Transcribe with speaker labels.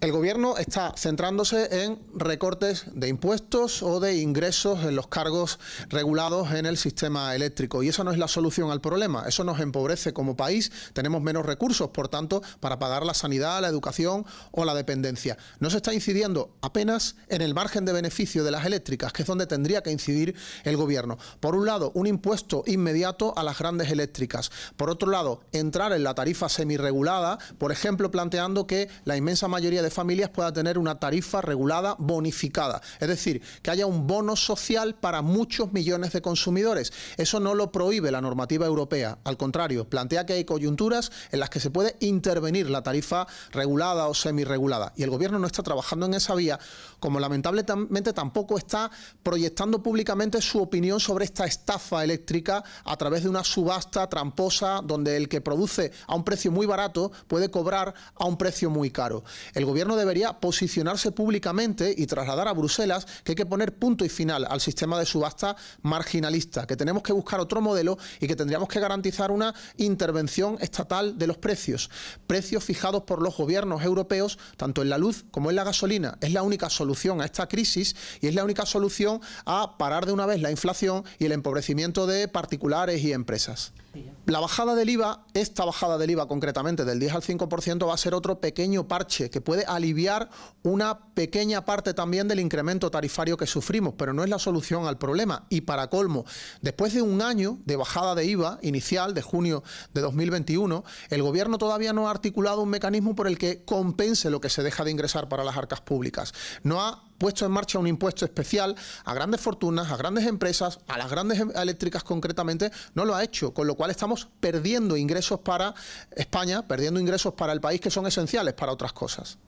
Speaker 1: El gobierno está centrándose en recortes de impuestos o de ingresos en los cargos regulados en el sistema eléctrico y esa no es la solución al problema, eso nos empobrece como país, tenemos menos recursos, por tanto, para pagar la sanidad, la educación o la dependencia. No se está incidiendo apenas en el margen de beneficio de las eléctricas, que es donde tendría que incidir el gobierno. Por un lado, un impuesto inmediato a las grandes eléctricas. Por otro lado, entrar en la tarifa semirregulada, por ejemplo, planteando que la inmensa mayoría de familias pueda tener una tarifa regulada bonificada. Es decir, que haya un bono social para muchos millones de consumidores. Eso no lo prohíbe la normativa europea. Al contrario, plantea que hay coyunturas en las que se puede intervenir la tarifa regulada o semirregulada. Y el gobierno no está trabajando en esa vía, como lamentablemente tampoco está proyectando públicamente su opinión sobre esta estafa eléctrica a través de una subasta tramposa donde el que produce a un precio muy barato puede cobrar a un precio muy caro. El ...el gobierno debería posicionarse públicamente y trasladar a Bruselas que hay que poner punto y final al sistema de subasta marginalista, que tenemos que buscar otro modelo y que tendríamos que garantizar una intervención estatal de los precios, precios fijados por los gobiernos europeos, tanto en la luz como en la gasolina. Es la única solución a esta crisis y es la única solución a parar de una vez la inflación y el empobrecimiento de particulares y empresas. La bajada del IVA, esta bajada del IVA concretamente del 10 al 5%, va a ser otro pequeño parche que puede aliviar una pequeña parte también del incremento tarifario que sufrimos, pero no es la solución al problema. Y para colmo, después de un año de bajada de IVA inicial de junio de 2021, el gobierno todavía no ha articulado un mecanismo por el que compense lo que se deja de ingresar para las arcas públicas. No ha puesto en marcha un impuesto especial a grandes fortunas, a grandes empresas, a las grandes em, eléctricas concretamente, no lo ha hecho, con lo cual estamos perdiendo ingresos para España, perdiendo ingresos para el país que son esenciales para otras cosas.